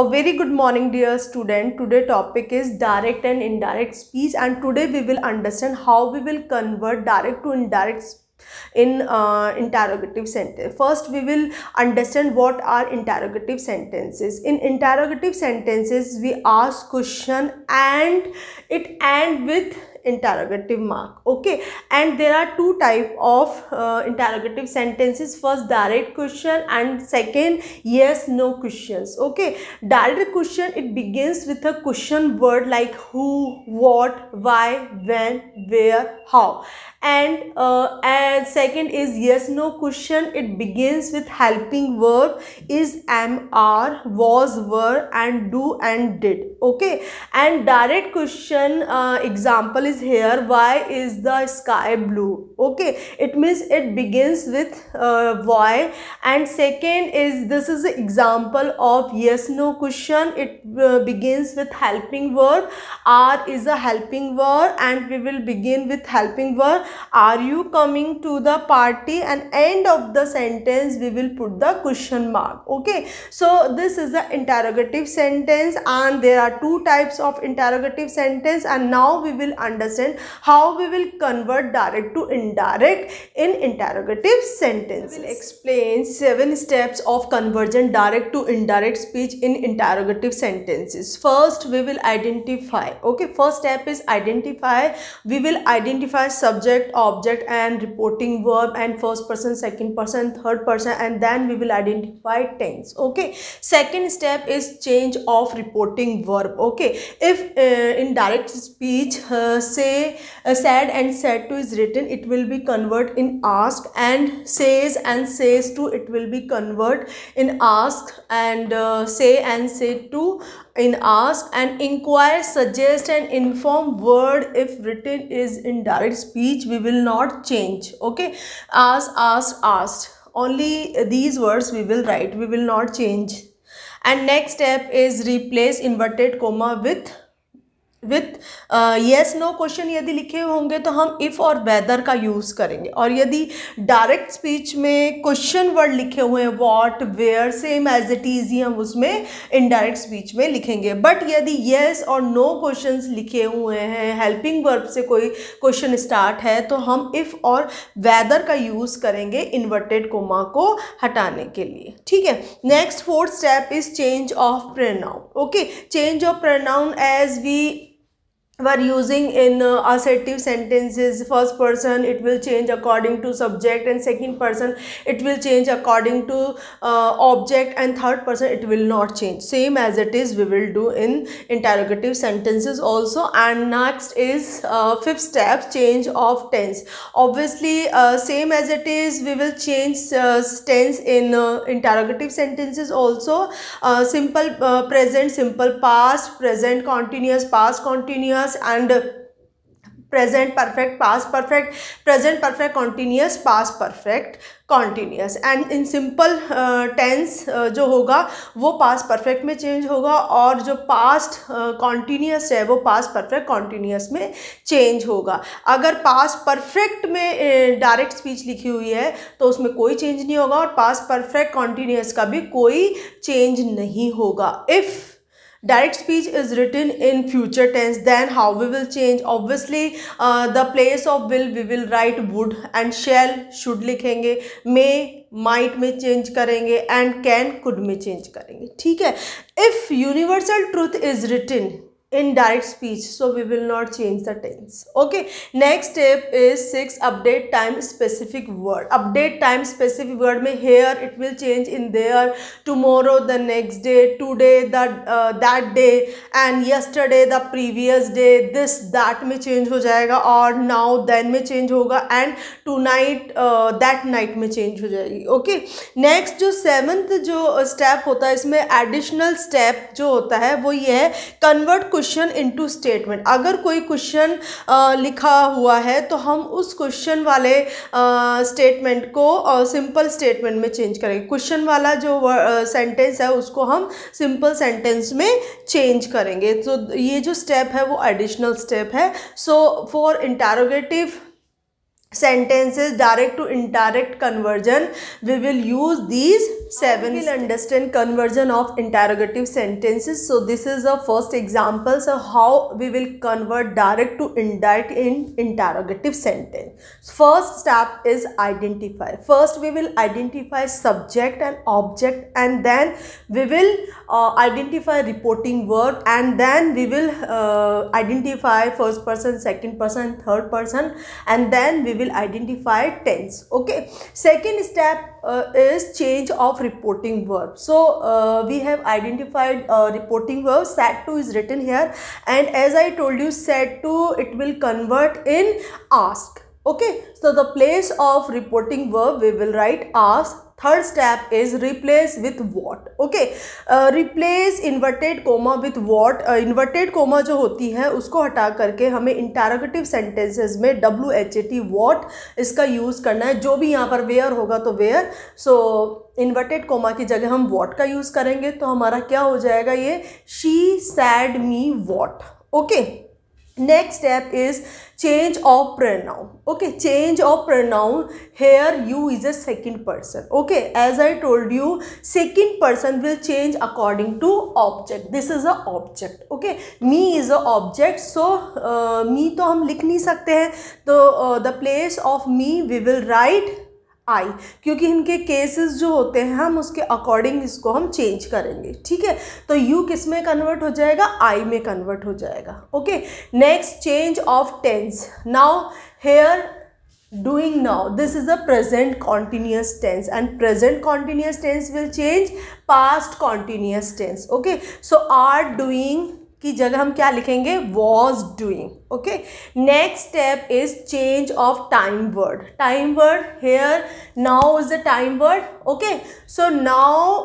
A very good morning dear student. Today topic is direct and indirect speech and today we will understand how we will convert direct to indirect in uh, interrogative sentence. First we will understand what are interrogative sentences. In interrogative sentences we ask question and it end with interrogative mark okay and there are two type of uh, interrogative sentences first direct question and second yes no questions okay direct question it begins with a question word like who what why when where how and uh, and second is yes no question it begins with helping verb is am are was were and do and did okay and direct question uh, example is is here why is the sky blue okay it means it begins with uh, why and second is this is an example of yes no question it uh, begins with helping verb are is a helping verb and we will begin with helping verb are you coming to the party and end of the sentence we will put the question mark okay so this is the interrogative sentence and there are two types of interrogative sentence and now we will understand understand how we will convert direct to indirect in interrogative sentences. We will explain seven steps of conversion direct to indirect speech in interrogative sentences. First, we will identify. Okay, first step is identify. We will identify subject, object and reporting verb and first person, second person, third person and then we will identify tense. Okay, second step is change of reporting verb. Okay, if uh, in direct speech uh, say uh, said and said to is written it will be convert in ask and says and says to it will be convert in ask and uh, say and say to in ask and inquire suggest and inform word if written is in direct speech we will not change okay ask ask, asked only these words we will write we will not change and next step is replace inverted comma with with yes no question यदि लिखे होंगे तो हम if और weather का use करेंगे और यदि डायरेक्ट स्पीच में क्वेश्चन वर्ड लिखे हुए हैं what where same as it is ही हम उसमें इनडायरेक्ट स्पीच में लिखेंगे बट यदि येस और नो क्वेश्चन लिखे हुए हैं हेल्पिंग वर्ब से कोई क्वेश्चन स्टार्ट है तो हम इफ़ और वेदर का यूज़ करेंगे इन्वर्टेड कोमा को हटाने के लिए ठीक है next fourth step is change of pronoun okay change of pronoun as we were using in uh, assertive sentences first person it will change according to subject and second person it will change according to uh, object and third person it will not change same as it is we will do in interrogative sentences also and next is uh, fifth step change of tense obviously uh, same as it is we will change uh, tense in uh, interrogative sentences also simple present simple past present continuous past continuous continuous and present perfect past perfect present perfect continuous past perfect continuous and in simple tense जो होगा वो past perfect में change होगा और जो past continuous uh, है वो past perfect continuous में चेंज होगा अगर पास परफेक्ट में डायरेक्ट uh, स्पीच लिखी हुई है तो उसमें कोई चेंज नहीं होगा और पास परफेक्ट कॉन्टीन्यूस का भी कोई चेंज नहीं होगा if direct speech is written in future tense then how we will change obviously uh, the place of will we will write would and shall should लिखेंगे may माइट में change करेंगे and can could में change करेंगे ठीक है if universal truth is written indirect speech so we will not change the tense okay next step is six update time specific word update time specific word में here it will change in there tomorrow the next day today the uh, that day and yesterday the previous day this that में change हो जाएगा और now then में change होगा and tonight uh, that night में change हो जाएगी okay next जो seventh जो step होता है इसमें additional step जो होता है वो ये है convert क्वेश्चन इनटू स्टेटमेंट अगर कोई क्वेश्चन लिखा हुआ है तो हम उस क्वेश्चन वाले स्टेटमेंट को सिंपल स्टेटमेंट में चेंज करेंगे क्वेश्चन वाला जो सेंटेंस है उसको हम सिंपल सेंटेंस में चेंज करेंगे तो ये जो स्टेप है वो एडिशनल स्टेप है so for interrogative sentences direct to indirect conversion we will use these 7 we will understand conversion of interrogative sentences so this is the first example so how we will convert direct to indirect in interrogative sentence first step is identify first we will identify subject and object and then we will uh, identify reporting word and then we will uh, identify first person second person third person and then we will identify tense okay second step uh, is change of reporting verb. So uh, we have identified uh, reporting verb. Set to is written here and as I told you set to it will convert in ask. Okay, so the place of reporting verb we will write as third step is replace with what okay uh, replace inverted comma with what uh, inverted comma जो होती है उसको हटा करके हमें interrogative sentences में W H A T what इसका use करना है जो भी यहाँ पर वेयर होगा तो वेयर सो इन्वर्टेड कोमा की जगह हम वॉट का यूज़ करेंगे तो हमारा क्या हो जाएगा ये she said me what okay okay? Next step is change of pronoun okay change of pronoun here you is a second person okay as I told you second person will change according to object this is a object okay me is a object so me तो हम लिख नहीं सकते हैं तो the place of me we will write I क्योंकि इनके cases जो होते हैं हम उसके अकॉर्डिंग इसको हम चेंज करेंगे ठीक है तो यू किस में कन्वर्ट हो जाएगा आई में कन्वर्ट हो जाएगा okay next change of tense now here doing now this is a present continuous tense and present continuous tense will change past continuous tense okay so are doing की जगह हम क्या लिखेंगे was doing okay next step is change of time word time word here now is the time word okay so now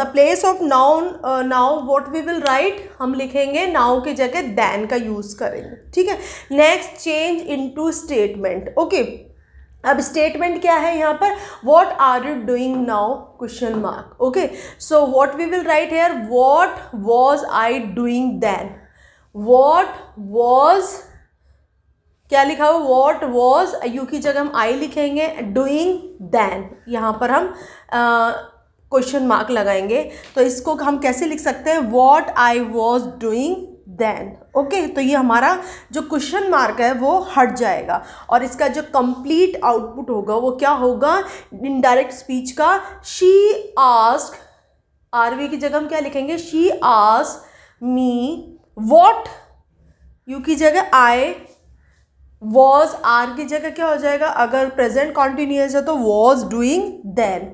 the place of noun now what we will write हम लिखेंगे now की जगह then का use करेंगे ठीक है next change into statement okay अब statement क्या है यहाँ पर what are you doing now question mark okay so what we will write here what was I doing then what was क्या लिखा हुआ वॉट वॉज यू की जगह हम आई लिखेंगे डूइंग दैन यहाँ पर हम क्वेश्चन मार्क लगाएंगे तो इसको हम कैसे लिख सकते हैं what I was doing then okay तो ये हमारा जो क्वेश्चन मार्क है वो हट जाएगा और इसका जो कंप्लीट आउटपुट होगा वो क्या होगा इनडायरेक्ट स्पीच का शी आस्क आरवी की जगह हम क्या लिखेंगे she ask me what you की जगह आई वॉज आर की जगह क्या हो जाएगा अगर प्रेजेंट कॉन्टिन्यूस है तो वॉज डूइंग देन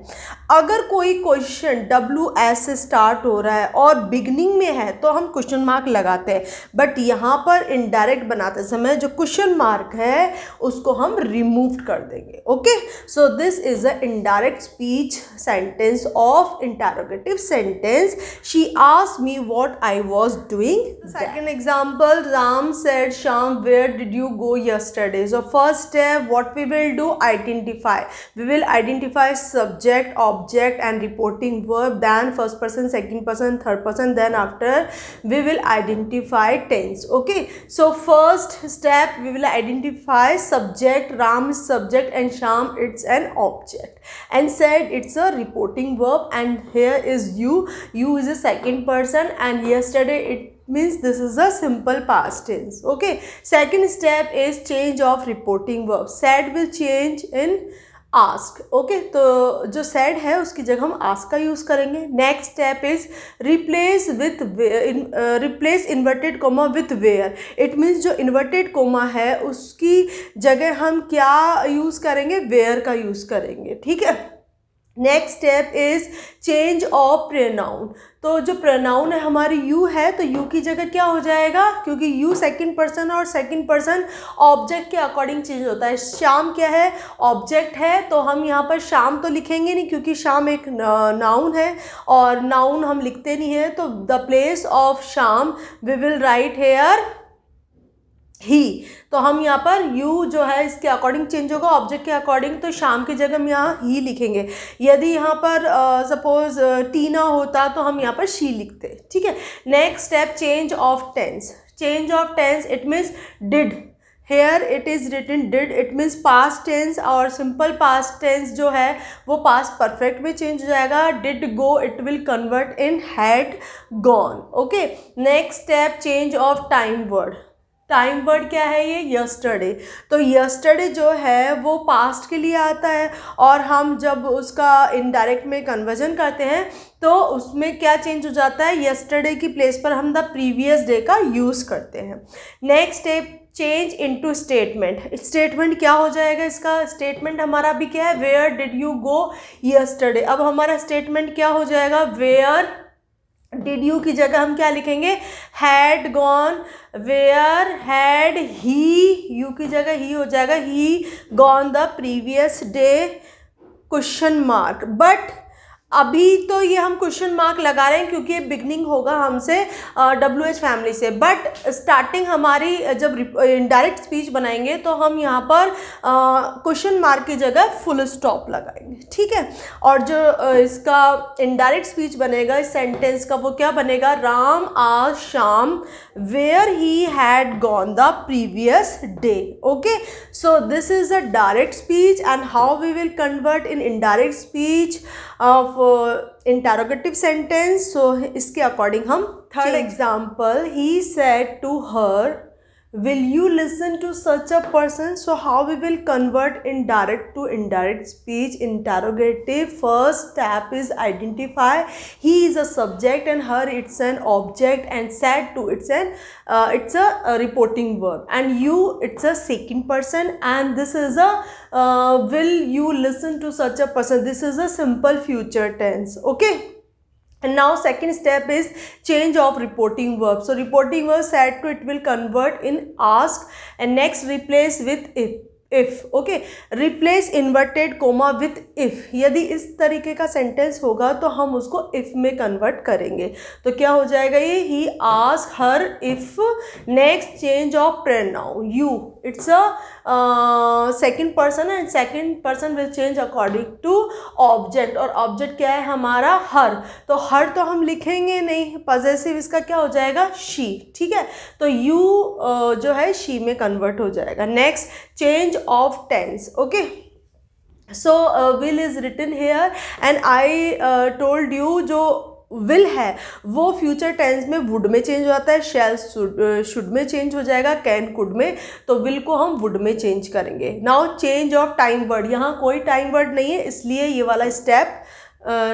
अगर कोई क्वेश्चन डब्ल्यू एस से स्टार्ट हो रहा है और बिगनिंग में है तो हम क्वेश्चन मार्क लगाते हैं बट यहाँ पर इनडायरेक्ट बनाते समय जो क्वेश्चन मार्क है उसको हम रिमूव कर देंगे okay so this is a indirect speech sentence of interrogative sentence she आस me what I was doing second example Ram said Shyam where did you go your your study. So first step what we will do identify. We will identify subject, object and reporting verb then first person, second person, third person then after we will identify tense. Okay. So first step we will identify subject, Ram subject and Sham it's an object and said it's a reporting verb and here is you you is a second person and yesterday it means this is a simple past tense okay second step is change of reporting verb said will change in ask okay तो जो said है उसकी जगह हम ask का use करेंगे next step is replace with replace inverted comma with where it means जो inverted comma है उसकी जगह हम क्या यूज़ करेंगे वेयर का यूज़ करेंगे ठीक है next step is change of pronoun तो जो प्रेनाउन है हमारी यू है तो यू की जगह क्या हो जाएगा क्योंकि यू सेकंड पर्सन और सेकंड पर्सन ऑब्जेक्ट के अकॉर्डिंग चेंज होता है शाम क्या है ऑब्जेक्ट है तो हम यहाँ पर शाम तो लिखेंगे नहीं क्योंकि शाम एक नाउन है और नाउन हम लिखते नहीं हैं तो the place of Shyam we will write here he तो हम यहाँ पर यू जो है इसके अकॉर्डिंग चेंज होगा ऑब्जेक्ट के अकॉर्डिंग तो शाम की जगह हम यहाँ ही लिखेंगे यदि यहाँ पर सपोज uh, टीना होता तो हम यहाँ पर शी लिखते ठीक है next step change of tense change of tense it means did here it is written did it means past tense और सिंपल पास्ट टेंस जो है वो पास्ट परफेक्ट में चेंज हो जाएगा did go it will convert in had gone okay next step change of time word time word क्या है ये यस्टरडे तो यस्टरडे जो है वो पास्ट के लिए आता है और हम जब उसका इनडायरेक्ट में कन्वर्जन करते हैं तो उसमें क्या चेंज हो जाता है यस्टरडे की प्लेस पर हम द प्रीवियस डे का यूज़ करते हैं next step change into statement statement क्या हो जाएगा इसका स्टेटमेंट हमारा भी क्या है where did you go yesterday अब हमारा स्टेटमेंट क्या हो जाएगा वेयर डिड यू की जगह हम क्या लिखेंगे had gone where had he you की जगह ही हो जाएगा he gone the previous day question mark but अभी तो ये हम क्वेश्चन मार्क लगा रहे हैं क्योंकि ये बिगनिंग होगा हमसे डब्ल्यू एच फैमिली से बट स्टार्टिंग हमारी जब इनडायरेक्ट स्पीच बनाएंगे तो हम यहाँ पर क्वेश्चन मार्क की जगह फुल स्टॉप लगाएंगे ठीक है और जो uh, इसका इनडायरेक्ट स्पीच बनेगा इस सेंटेंस का वो क्या बनेगा राम आ Shyam where he had gone the previous day okay so this is a direct speech and how we will convert in indirect speech interrogative sentence so इसके अकॉर्डिंग हम third example he said to her will you listen to such a person so how we will convert indirect to indirect speech interrogative first step is identify he is a subject and her it's an object and said to it's an uh, it's a, a, reporting verb and you it's a second person and this is a uh, will you listen to such a person this is a simple future tense okay and now second step is change of reporting verb so reporting verb said to it will convert in ask and next replace with if if okay replace inverted comma with if यदि इस तरीके का sentence होगा तो हम उसको if में convert करेंगे तो क्या हो जाएगा ये he ask her if next change of pronoun you it's a second person and second person will change according to object और ऑब्जेक्ट क्या है हमारा हर तो हर तो हम लिखेंगे नहीं पॉजेसिव इसका क्या हो जाएगा शी ठीक है तो यू uh, जो है शी में कन्वर्ट हो जाएगा next change of tense okay so will is written here and I told you जो विल है वो फ्यूचर टेंस में वुड में चेंज हो जाता है शेल शुड में चेंज हो जाएगा कैन कुड में तो विल को हम वुड में चेंज करेंगे now change of time word यहाँ कोई टाइम वर्ड नहीं है इसलिए ये वाला स्टेप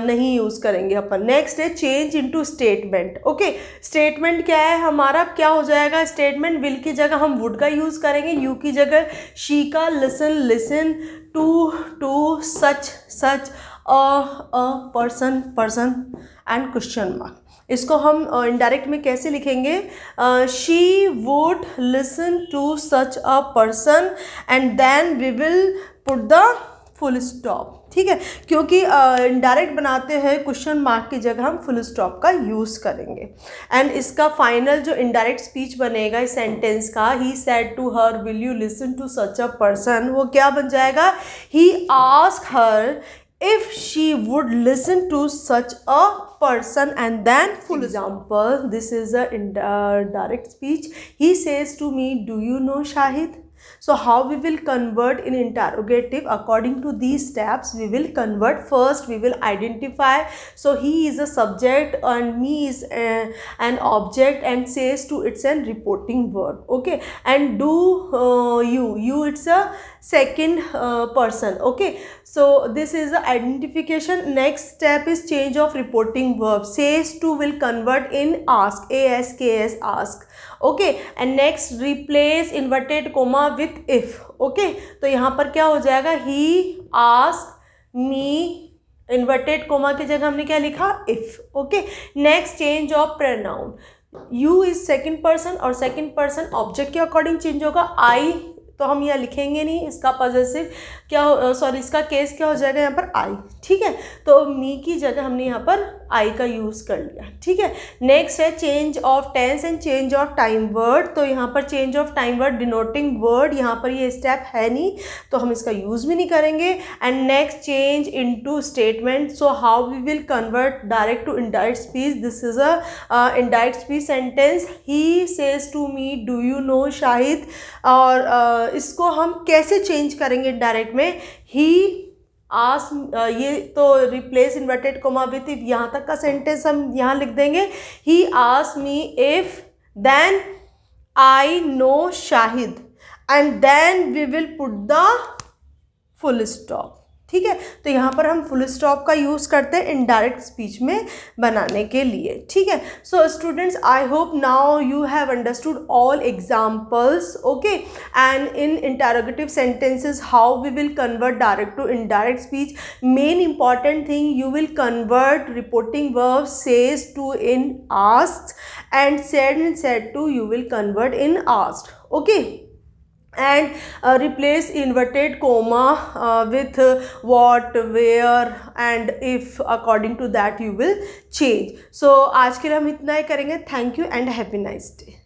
नहीं यूज़ करेंगे अपन नेक्स्ट है change into statement okay statement क्या है हमारा क्या हो जाएगा स्टेटमेंट विल की जगह हम वुड का यूज़ करेंगे यू की जगह शी का listen listen to to such such a person person and question mark इसको हम इनडायरेक्ट में कैसे लिखेंगे she would listen to such a person and then we will put the full stop ठीक है क्योंकि इनडायरेक्ट uh, बनाते हैं क्वेश्चन मार्क की जगह हम फुल स्टॉप का यूज़ करेंगे एंड इसका फाइनल जो इनडायरेक्ट स्पीच बनेगा इस सेंटेंस का he said to her will you listen to such a person वो क्या बन जाएगा he ask her if she would listen to such a person and then for example this is a uh, direct speech he says to me do you know shahid so how we will convert in interrogative according to these steps we will convert first we will identify so he is a subject and me is uh, an object and says to it's a reporting verb okay and do uh, you you it's a second uh, person okay so this is the identification next step is change of reporting verb says to will convert in ask ask ask okay and next replace inverted comma with if okay तो यहाँ पर क्या हो जाएगा he ask me inverted comma की जगह हमने क्या लिखा if okay next change of pronoun you is second person और सेकेंड पर्सन ऑब्जेक्ट के अकॉर्डिंग चेंज होगा आई तो हम यह लिखेंगे नहीं इसका पॉजिटिव क्या सॉरी इसका केस क्या हो जाएगा यहाँ पर आई ठीक है तो मी की जगह हमने यहाँ पर आई का यूज़ कर लिया ठीक है नेक्स्ट है change of tense and change of time word तो यहाँ पर change of time word denoting word यहाँ पर ये स्टेप है नहीं तो हम इसका यूज़ भी नहीं करेंगे and next change into statement so how we will convert direct to indirect speech this is a indirect speech sentence he says to me do you know Shahid और uh, इसको हम कैसे चेंज करेंगे direct में ही आस ये तो replace inverted comma with if यहाँ तक का सेंटेंस हम यहाँ लिख देंगे ही आस me if then I know Shahid and then we will put the full stop ठीक है तो यहाँ पर हम फुल स्टॉप का यूज़ करते हैं इनडायरेक्ट स्पीच में बनाने के लिए ठीक है so students I hope now you have understood all examples okay and in interrogative sentences how we will convert direct to indirect speech main important thing you will convert reporting verb says to in asked and said in said to you will convert in asked okay and uh, replace inverted comma uh, with uh, what where and if according to that you will change so aaj ke liye hum itna hi karenge thank you and have a nice day